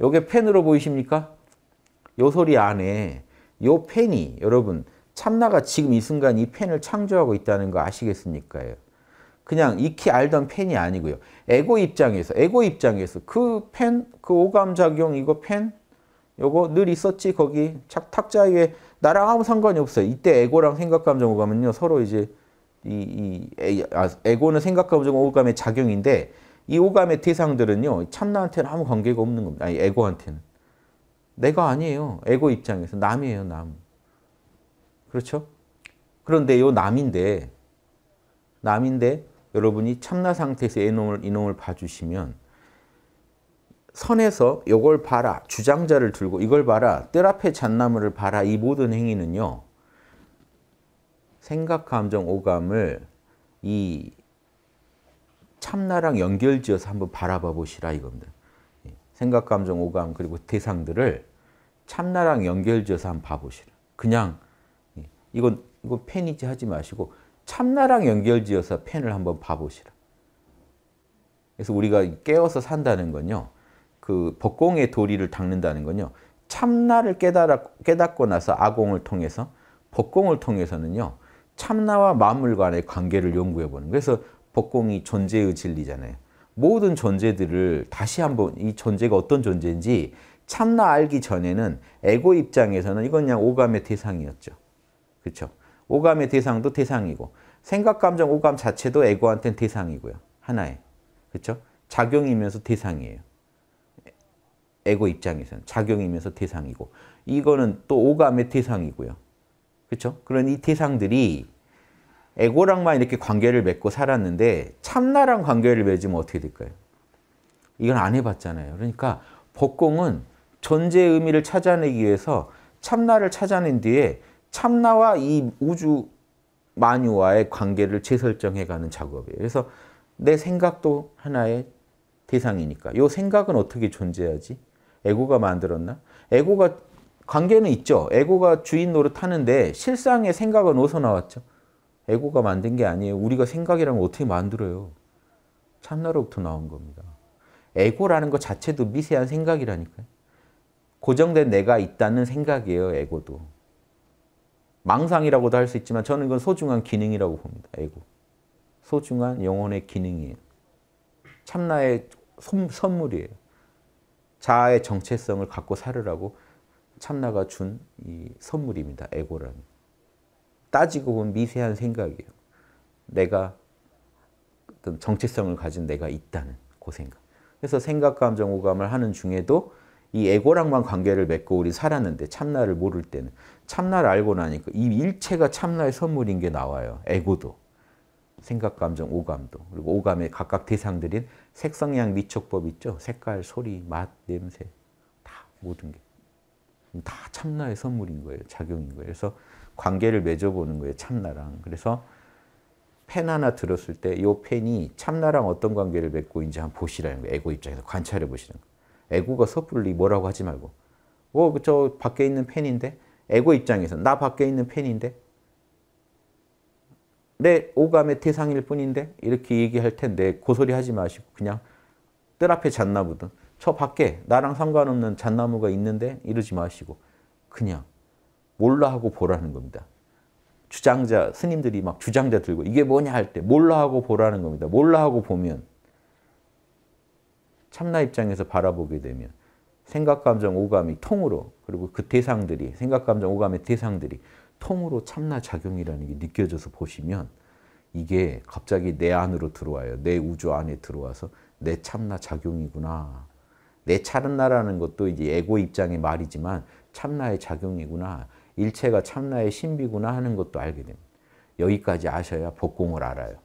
요게 펜으로 보이십니까? 요 소리 안에 요 펜이 여러분 참나가 지금 이 순간 이 펜을 창조하고 있다는 거 아시겠습니까? 그냥 익히 알던 펜이 아니고요. 에고 입장에서, 에고 입장에서 그 펜, 그 오감작용 이거 펜, 요거 늘 있었지 거기 착, 탁자 위에 나랑 아무 상관이 없어요. 이때 에고랑 생각감정 오감은요 서로 이제 이, 이 에, 아, 에고는 생각감정 오감의 작용인데 이 오감의 대상들은요. 참나한테는 아무 관계가 없는 겁니다. 아니, 에고한테는. 내가 아니에요. 에고 입장에서 남이에요, 남. 그렇죠? 그런데 요 남인데 남인데 여러분이 참나 상태에서 이놈을, 이놈을 봐주시면 선에서 요걸 봐라, 주장자를 들고 이걸 봐라, 뜰 앞에 잣나무를 봐라 이 모든 행위는요. 생각, 감정, 오감을 이 참나랑 연결지어서 한번 바라봐 보시라 이겁니다. 예, 생각, 감정, 오감 그리고 대상들을 참나랑 연결지어서 한번 봐보시라. 그냥 예, 이건 이건 펜이지 하지 마시고 참나랑 연결지어서 펜을 한번 봐보시라. 그래서 우리가 깨어서 산다는 건요. 그 법공의 도리를 닦는다는 건요. 참나를 깨달아, 깨닫고 나서 아공을 통해서 법공을 통해서는요. 참나와 만물 간의 관계를 연구해 보는 그래서 법공이 존재의 진리잖아요. 모든 존재들을 다시 한번 이 존재가 어떤 존재인지 참나 알기 전에는 에고 입장에서는 이건 그냥 오감의 대상이었죠. 그렇죠? 오감의 대상도 대상이고 생각, 감정, 오감 자체도 에고한테는 대상이고요. 하나의. 그렇죠? 작용이면서 대상이에요. 에고 입장에서는 작용이면서 대상이고 이거는 또 오감의 대상이고요. 그렇죠? 그런 이 대상들이 에고랑만 이렇게 관계를 맺고 살았는데 참나랑 관계를 맺으면 어떻게 될까요? 이건 안 해봤잖아요. 그러니까 법공은 존재의 의미를 찾아내기 위해서 참나를 찾아낸 뒤에 참나와 이 우주 만유와의 관계를 재설정해가는 작업이에요. 그래서 내 생각도 하나의 대상이니까 이 생각은 어떻게 존재하지? 에고가 만들었나? 에고가 관계는 있죠. 에고가 주인 노릇하는데 실상의 생각은 어디서 나왔죠? 에고가 만든 게 아니에요. 우리가 생각이라면 어떻게 만들어요? 참나로부터 나온 겁니다. 에고라는 것 자체도 미세한 생각이라니까요. 고정된 내가 있다는 생각이에요, 에고도. 망상이라고도 할 수 있지만 저는 이건 소중한 기능이라고 봅니다, 에고. 소중한 영혼의 기능이에요. 참나의 솜, 선물이에요. 자아의 정체성을 갖고 살으라고 참나가 준 이 선물입니다, 에고라는. 따지고 보면 미세한 생각이에요. 내가 어떤 정체성을 가진 내가 있다는 그 생각. 그래서 생각, 감정, 오감을 하는 중에도 이 에고랑만 관계를 맺고 우리 살았는데 참나를 모를 때는 참나를 알고 나니까 이 일체가 참나의 선물인 게 나와요. 에고도. 생각, 감정, 오감도. 그리고 오감의 각각 대상들인 색성향 미촉법 있죠? 색깔, 소리, 맛, 냄새 다 모든 게. 다 참나의 선물인 거예요. 작용인 거예요. 그래서 관계를 맺어보는 거예요. 참나랑. 그래서 펜 하나 들었을 때이 펜이 참나랑 어떤 관계를 맺고 있는지 한번 보시라는 거예요. 에고 입장에서 관찰해 보시는 거예요. 에고가 섣불리 뭐라고 하지 말고 어, 그 저 밖에 있는 펜인데 에고 입장에서 나 밖에 있는 펜인데 내 오감의 대상일 뿐인데 이렇게 얘기할 텐데 고소리 하지 마시고 그냥 뜰 앞에 잤나 보든 저 밖에 나랑 상관없는 잣나무가 있는데 이러지 마시고 그냥 몰라 하고 보라는 겁니다. 주장자, 스님들이 막 주장자 들고 이게 뭐냐 할 때 몰라 하고 보라는 겁니다. 몰라 하고 보면 참나 입장에서 바라보게 되면 생각, 감정, 오감이 통으로 그리고 그 대상들이 생각, 감정, 오감의 대상들이 통으로 참나 작용이라는 게 느껴져서 보시면 이게 갑자기 내 안으로 들어와요. 내 우주 안에 들어와서 내 참나 작용이구나. 내 차른나라는 것도 이제 에고 입장의 말이지만 참나의 작용이구나. 일체가 참나의 신비구나 하는 것도 알게 됩니다. 여기까지 아셔야 복공을 알아요.